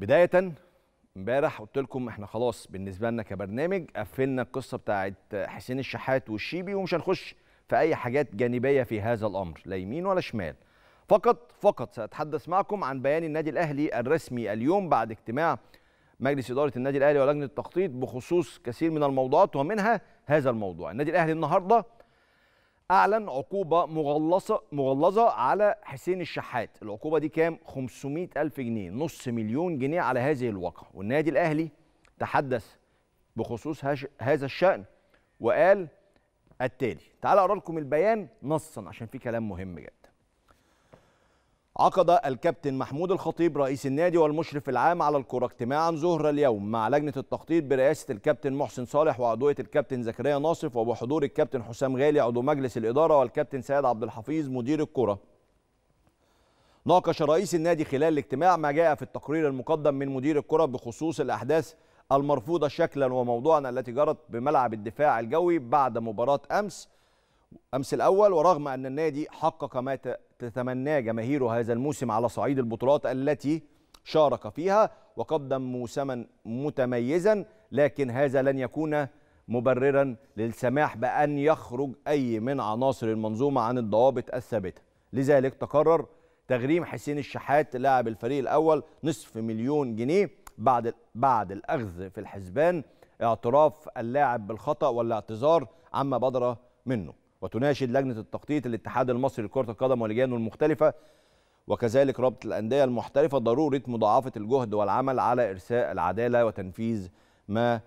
بدايه امبارح قلت لكم احنا خلاص بالنسبه لنا كبرنامج قفلنا القصه بتاعه حسين الشحات والشيبي ومش هنخش في اي حاجات جانبيه في هذا الامر لا يمين ولا شمال فقط فقط ساتحدث معكم عن بيان النادي الاهلي الرسمي اليوم بعد اجتماع مجلس اداره النادي الاهلي ولجنه التخطيط بخصوص كثير من الموضوعات ومنها هذا الموضوع النادي الاهلي النهارده اعلن عقوبه مغلظه مغلظه على حسين الشحات العقوبه دي كام 500 الف جنيه نص مليون جنيه على هذه الواقعه والنادي الاهلي تحدث بخصوص هذا الشان وقال التالي تعال اقرا لكم البيان نصا عشان في كلام مهم جدا عقد الكابتن محمود الخطيب رئيس النادي والمشرف العام على الكرة اجتماعا ظهر اليوم مع لجنة التخطيط برئاسة الكابتن محسن صالح وعضوية الكابتن زكريا ناصف وبحضور الكابتن حسام غالي عضو مجلس الإدارة والكابتن سيد عبد الحفيظ مدير الكرة ناقش رئيس النادي خلال الاجتماع ما جاء في التقرير المقدم من مدير الكرة بخصوص الأحداث المرفوضة شكلا وموضوعا التي جرت بملعب الدفاع الجوي بعد مباراة أمس امس الاول ورغم ان النادي حقق ما تتمناه جماهيره هذا الموسم على صعيد البطولات التي شارك فيها وقدم موسما متميزا لكن هذا لن يكون مبررا للسماح بان يخرج اي من عناصر المنظومه عن الضوابط الثابته لذلك تقرر تغريم حسين الشحات لاعب الفريق الاول نصف مليون جنيه بعد بعد الاخذ في الحسبان اعتراف اللاعب بالخطا والاعتذار عما بدر منه وتناشد لجنه التخطيط الاتحاد المصري لكره القدم ولجانه المختلفه وكذلك رابطه الانديه المحترفه ضروره مضاعفه الجهد والعمل على ارساء العداله وتنفيذ ما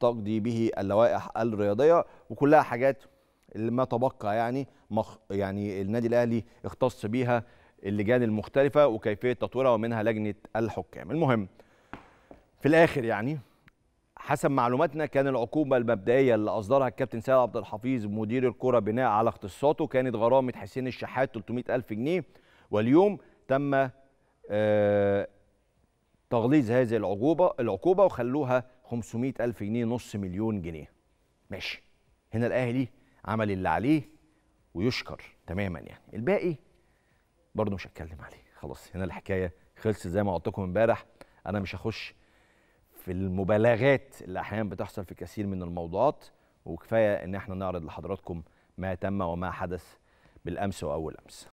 تقضي به اللوائح الرياضيه وكلها حاجات اللي ما تبقى يعني مخ يعني النادي الاهلي اختص بيها اللجان المختلفه وكيفيه تطويرها ومنها لجنه الحكام المهم في الاخر يعني حسب معلوماتنا كان العقوبه المبدئيه اللي اصدرها الكابتن سيد عبد الحفيظ مدير الكره بناء على اختصاصاته كانت غرامه حسين الشحات 300000 جنيه واليوم تم آه، تغليظ هذه العقوبه العقوبه وخلوها 500000 جنيه نص مليون جنيه ماشي هنا الاهلي عمل اللي عليه ويشكر تماما يعني الباقي برضه مش هتكلم عليه خلاص هنا الحكايه خلصت زي ما قلت لكم امبارح انا مش هخش في المبالغات اللي احيانا بتحصل في كثير من الموضوعات وكفايه ان احنا نعرض لحضراتكم ما تم وما حدث بالامس واول امس